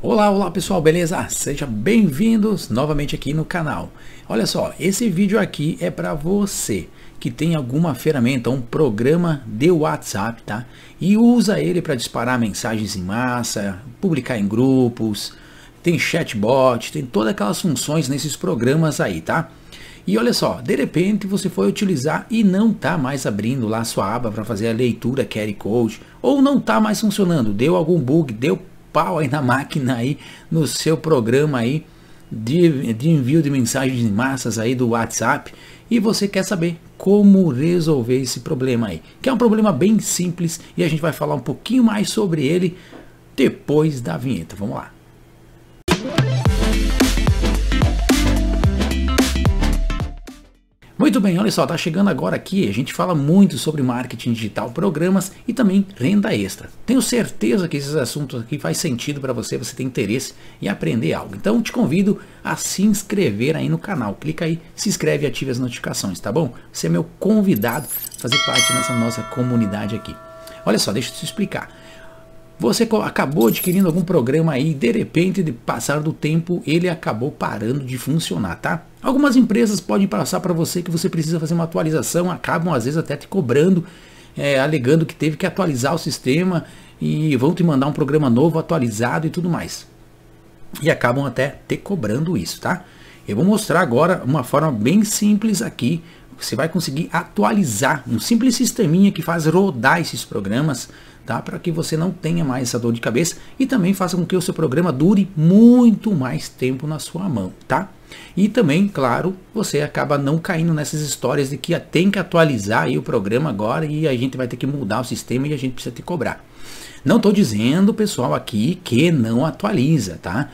Olá, olá pessoal, beleza? Ah, Sejam bem-vindos novamente aqui no canal. Olha só, esse vídeo aqui é para você que tem alguma ferramenta, um programa de WhatsApp, tá? E usa ele para disparar mensagens em massa, publicar em grupos, tem chatbot, tem todas aquelas funções nesses programas aí, tá? E olha só, de repente você foi utilizar e não tá mais abrindo lá sua aba para fazer a leitura QR Code, ou não tá mais funcionando, deu algum bug, deu pau aí na máquina aí, no seu programa aí de, de envio de mensagens de massas aí do WhatsApp e você quer saber como resolver esse problema aí, que é um problema bem simples e a gente vai falar um pouquinho mais sobre ele depois da vinheta. Vamos lá. Muito bem, olha só, tá chegando agora aqui, a gente fala muito sobre marketing digital, programas e também renda extra. Tenho certeza que esses assuntos aqui faz sentido para você, você tem interesse em aprender algo. Então te convido a se inscrever aí no canal. Clica aí, se inscreve e ative as notificações, tá bom? Você é meu convidado a fazer parte dessa nossa comunidade aqui. Olha só, deixa eu te explicar. Você acabou adquirindo algum programa aí e de repente, de passar do tempo, ele acabou parando de funcionar, tá? Algumas empresas podem passar para você que você precisa fazer uma atualização, acabam às vezes até te cobrando, é, alegando que teve que atualizar o sistema e vão te mandar um programa novo, atualizado e tudo mais. E acabam até te cobrando isso, tá? Eu vou mostrar agora uma forma bem simples aqui você vai conseguir atualizar um simples sisteminha que faz rodar esses programas, tá? Para que você não tenha mais essa dor de cabeça e também faça com que o seu programa dure muito mais tempo na sua mão, tá? E também, claro, você acaba não caindo nessas histórias de que ah, tem que atualizar aí o programa agora e a gente vai ter que mudar o sistema e a gente precisa te cobrar. Não estou dizendo, pessoal, aqui que não atualiza, tá?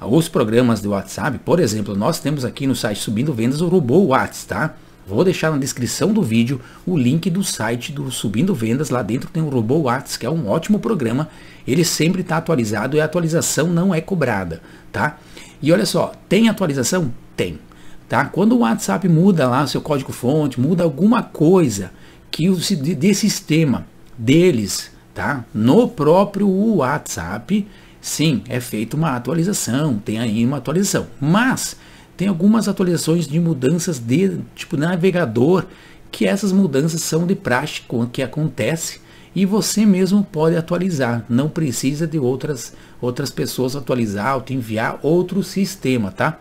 Os programas do WhatsApp, por exemplo, nós temos aqui no site Subindo Vendas o robô WhatsApp, tá? Vou deixar na descrição do vídeo o link do site do Subindo Vendas. Lá dentro tem o Robô Arts, que é um ótimo programa. Ele sempre está atualizado e a atualização não é cobrada, tá? E olha só, tem atualização? Tem. Tá? Quando o WhatsApp muda lá seu código-fonte, muda alguma coisa que o, de sistema deles, tá? No próprio WhatsApp, sim, é feita uma atualização, tem aí uma atualização. Mas tem algumas atualizações de mudanças de tipo navegador, que essas mudanças são de praxe que acontece e você mesmo pode atualizar, não precisa de outras outras pessoas atualizar ou te enviar outro sistema, tá?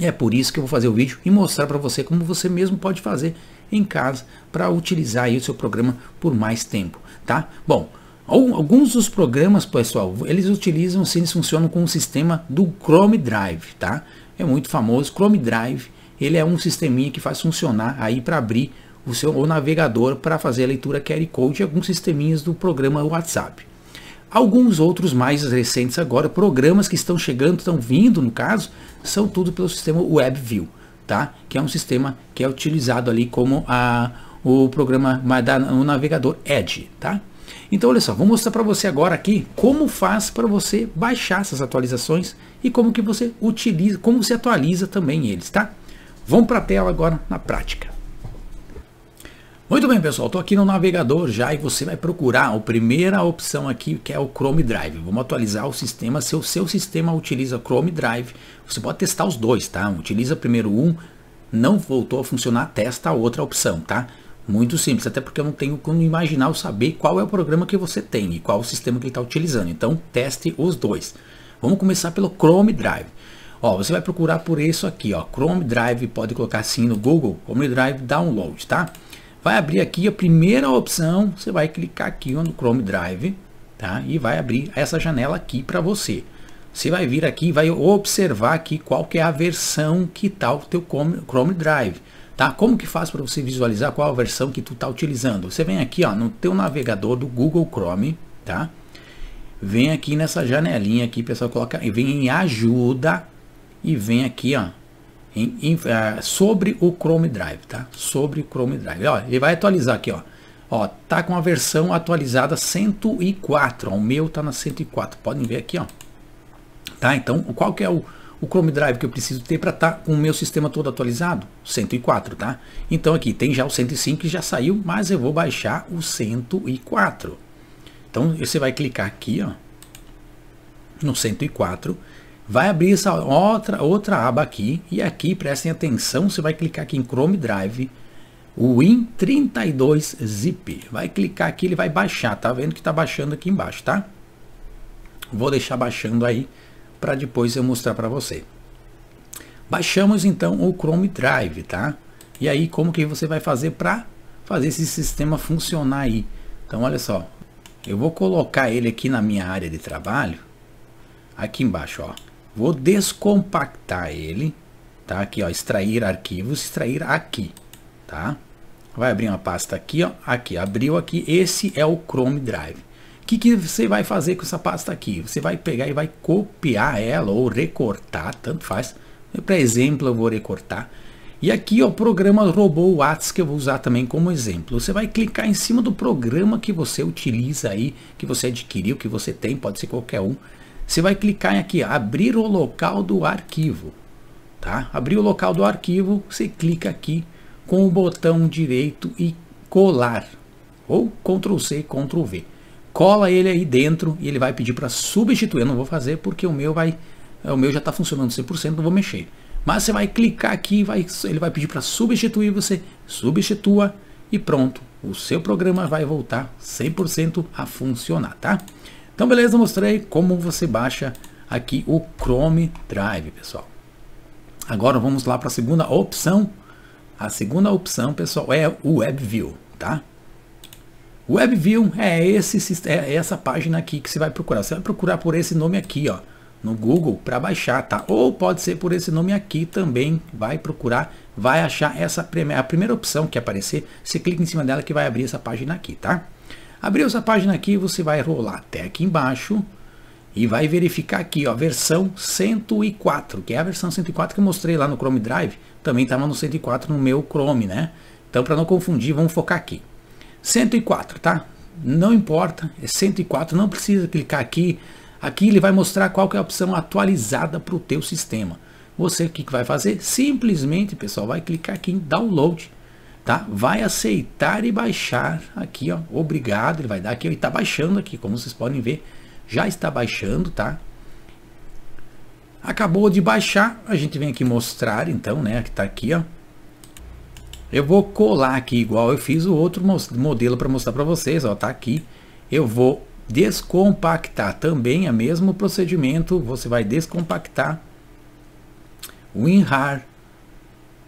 É por isso que eu vou fazer o vídeo e mostrar para você como você mesmo pode fazer em casa para utilizar o seu programa por mais tempo, tá? Bom, Alguns dos programas, pessoal, eles utilizam, sim, eles funcionam com o um sistema do Chrome Drive, tá? É muito famoso, Chrome Drive, ele é um sisteminha que faz funcionar aí para abrir o seu o navegador para fazer a leitura QR Code e alguns sisteminhas do programa WhatsApp. Alguns outros mais recentes agora, programas que estão chegando, estão vindo no caso, são tudo pelo sistema WebView, tá? Que é um sistema que é utilizado ali como a, o programa da, o navegador Edge, tá? Então olha só, vou mostrar para você agora aqui como faz para você baixar essas atualizações e como que você utiliza, como se atualiza também eles, tá? Vamos para a tela agora na prática. Muito bem, pessoal, estou aqui no navegador já e você vai procurar a primeira opção aqui, que é o Chrome Drive. Vamos atualizar o sistema, se o seu sistema utiliza Chrome Drive, você pode testar os dois, tá? Utiliza primeiro um, não voltou a funcionar, testa a outra opção, tá? Muito simples, até porque eu não tenho como imaginar ou saber qual é o programa que você tem e qual o sistema que ele está utilizando. Então, teste os dois. Vamos começar pelo Chrome Drive. Ó, você vai procurar por isso aqui, ó, Chrome Drive, pode colocar assim no Google, Chrome Drive Download, tá? Vai abrir aqui a primeira opção, você vai clicar aqui no Chrome Drive, tá? E vai abrir essa janela aqui para você. Você vai vir aqui e vai observar aqui qual que é a versão que está o teu Chrome Drive. Tá? Como que faz para você visualizar qual a versão que tu está utilizando? Você vem aqui ó, no teu navegador do Google Chrome, tá? Vem aqui nessa janelinha aqui, pessoal, coloca e vem em ajuda e vem aqui ó, em, em, uh, é, sobre o Chrome Drive, tá? Sobre o Chrome Drive. Ó, ele vai atualizar aqui, ó. Ó, tá com a versão atualizada 104, ó, o meu tá na 104. Podem ver aqui, ó. Tá? Então, qual que é o o Chrome Drive que eu preciso ter para estar tá com o meu sistema todo atualizado? 104, tá? Então aqui tem já o 105 que já saiu, mas eu vou baixar o 104. Então você vai clicar aqui, ó, no 104, vai abrir essa outra, outra aba aqui, e aqui prestem atenção, você vai clicar aqui em Chrome Drive, Win32 Zip. Vai clicar aqui, ele vai baixar, tá vendo que tá baixando aqui embaixo, tá? Vou deixar baixando aí para depois eu mostrar para você. Baixamos então o Chrome Drive, tá? E aí como que você vai fazer para fazer esse sistema funcionar aí? Então olha só, eu vou colocar ele aqui na minha área de trabalho, aqui embaixo, ó. Vou descompactar ele, tá? Aqui, ó, extrair arquivos, extrair aqui, tá? Vai abrir uma pasta aqui, ó, aqui, abriu aqui, esse é o Chrome Drive que, que você vai fazer com essa pasta aqui? Você vai pegar e vai copiar ela ou recortar, tanto faz. Para exemplo, eu vou recortar. E aqui ó, o programa Robô Whats que eu vou usar também como exemplo. Você vai clicar em cima do programa que você utiliza aí, que você adquiriu, que você tem, pode ser qualquer um. Você vai clicar em aqui, abrir o local do arquivo. Tá? Abrir o local do arquivo, você clica aqui com o botão direito e colar. Ou Ctrl C, Ctrl V cola ele aí dentro e ele vai pedir para substituir. Eu não vou fazer porque o meu vai o meu já está funcionando 100%, não vou mexer. Mas você vai clicar aqui, vai, ele vai pedir para substituir, você substitua e pronto. O seu programa vai voltar 100% a funcionar, tá? Então beleza, mostrei como você baixa aqui o Chrome Drive, pessoal. Agora vamos lá para a segunda opção. A segunda opção, pessoal, é o WebView, tá? WebView é, esse, é essa página aqui que você vai procurar. Você vai procurar por esse nome aqui, ó, no Google para baixar, tá? Ou pode ser por esse nome aqui também. Vai procurar, vai achar essa primeira, a primeira opção que aparecer. Você clica em cima dela que vai abrir essa página aqui, tá? Abriu essa página aqui, você vai rolar até aqui embaixo e vai verificar aqui, ó, versão 104, que é a versão 104 que eu mostrei lá no Chrome Drive. Também estava no 104 no meu Chrome, né? Então, para não confundir, vamos focar aqui. 104, tá? Não importa, é 104, não precisa clicar aqui. Aqui ele vai mostrar qual que é a opção atualizada para o teu sistema. Você o que, que vai fazer? Simplesmente, pessoal, vai clicar aqui em download, tá? Vai aceitar e baixar aqui, ó. Obrigado, ele vai dar aqui, ele está baixando aqui, como vocês podem ver, já está baixando, tá? Acabou de baixar, a gente vem aqui mostrar, então, né? Que está aqui, ó eu vou colar aqui igual eu fiz o outro modelo para mostrar para vocês, ó, tá aqui. Eu vou descompactar também é mesmo procedimento, você vai descompactar o WinRAR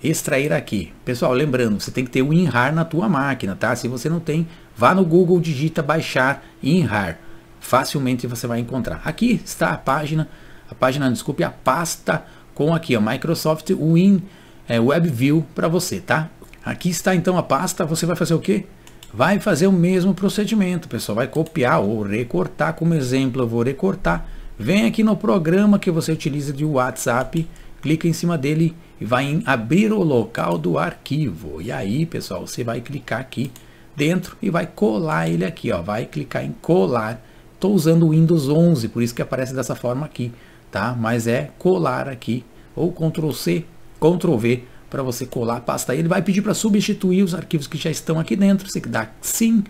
extrair aqui. Pessoal, lembrando, você tem que ter o WinRAR na tua máquina, tá? Se você não tem, vá no Google, digita baixar WinRAR. Facilmente você vai encontrar. Aqui está a página, a página, desculpe, a pasta com aqui, ó, Microsoft Win é, WebView para você, tá? Aqui está então a pasta, você vai fazer o quê? Vai fazer o mesmo procedimento, pessoal, vai copiar ou recortar, como exemplo eu vou recortar. Vem aqui no programa que você utiliza de WhatsApp, clica em cima dele e vai em abrir o local do arquivo. E aí, pessoal, você vai clicar aqui dentro e vai colar ele aqui, ó, vai clicar em colar. Estou usando o Windows 11, por isso que aparece dessa forma aqui, tá? Mas é colar aqui, ou Ctrl C, Ctrl V, para você colar a pasta. Ele vai pedir para substituir os arquivos que já estão aqui dentro. Você dá sim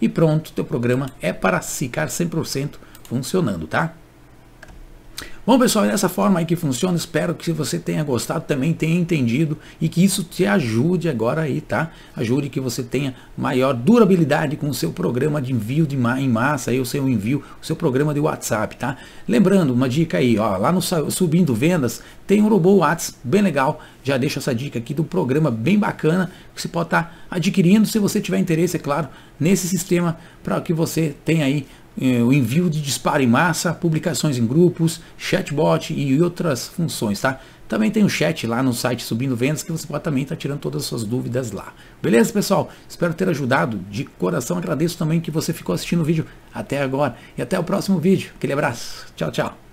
e pronto, teu programa é para ficar 100% funcionando, tá? Bom, pessoal, é dessa forma aí que funciona. Espero que você tenha gostado, também tenha entendido e que isso te ajude agora aí, tá? Ajude que você tenha maior durabilidade com o seu programa de envio de ma em massa, aí o seu envio, o seu programa de WhatsApp, tá? Lembrando, uma dica aí, ó, lá no Subindo Vendas tem um robô WhatsApp bem legal. Já deixo essa dica aqui do programa bem bacana que você pode estar tá adquirindo se você tiver interesse, é claro, nesse sistema para que você tenha aí eh, o envio de disparo em massa, publicações em grupos, chatbot e outras funções, tá? Também tem um chat lá no site Subindo Vendas que você pode também estar tá tirando todas as suas dúvidas lá. Beleza, pessoal? Espero ter ajudado. De coração agradeço também que você ficou assistindo o vídeo até agora. E até o próximo vídeo. Aquele abraço. Tchau, tchau.